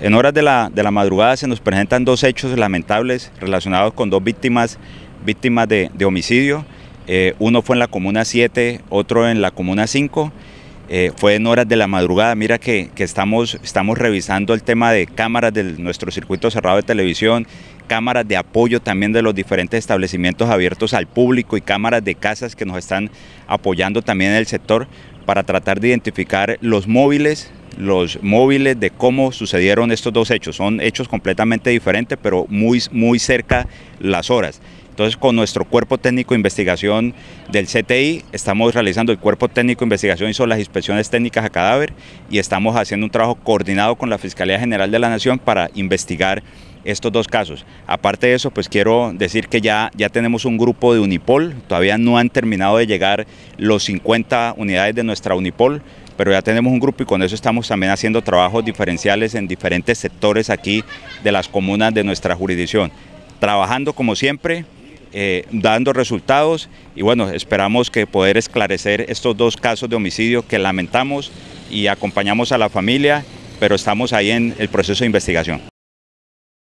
En horas de la, de la, madrugada se nos presentan dos hechos lamentables relacionados con dos víctimas, víctimas de, homicidio. Eh, uno fue en la comuna 7, otro en la comuna 5. Eh, fue en horas de la madrugada. Mira que, estamos, estamos, revisando el tema de cámaras de nuestro circuito cerrado de televisión, cámaras de apoyo también de los diferentes establecimientos abiertos al público y cámaras de casas que nos están apoyando también en el sector para tratar de identificar los móviles los móviles de cómo sucedieron estos dos hechos. Son hechos completamente diferentes, pero muy, muy cerca las horas. Entonces, con nuestro cuerpo técnico de investigación del CTI, estamos realizando el cuerpo técnico de investigación y son las inspecciones técnicas a cadáver y estamos haciendo un trabajo coordinado con la Fiscalía General de la Nación para investigar estos dos casos. Aparte de eso, pues quiero decir que ya, ya tenemos un grupo de Unipol, todavía no han terminado de llegar los 50 unidades de nuestra Unipol, pero ya tenemos un grupo y con eso estamos también haciendo trabajos diferenciales en diferentes sectores aquí de las comunas de nuestra jurisdicción. Trabajando como siempre, eh, dando resultados y bueno, esperamos que poder esclarecer estos dos casos de homicidio que lamentamos y acompañamos a la familia, pero estamos ahí en el proceso de investigación.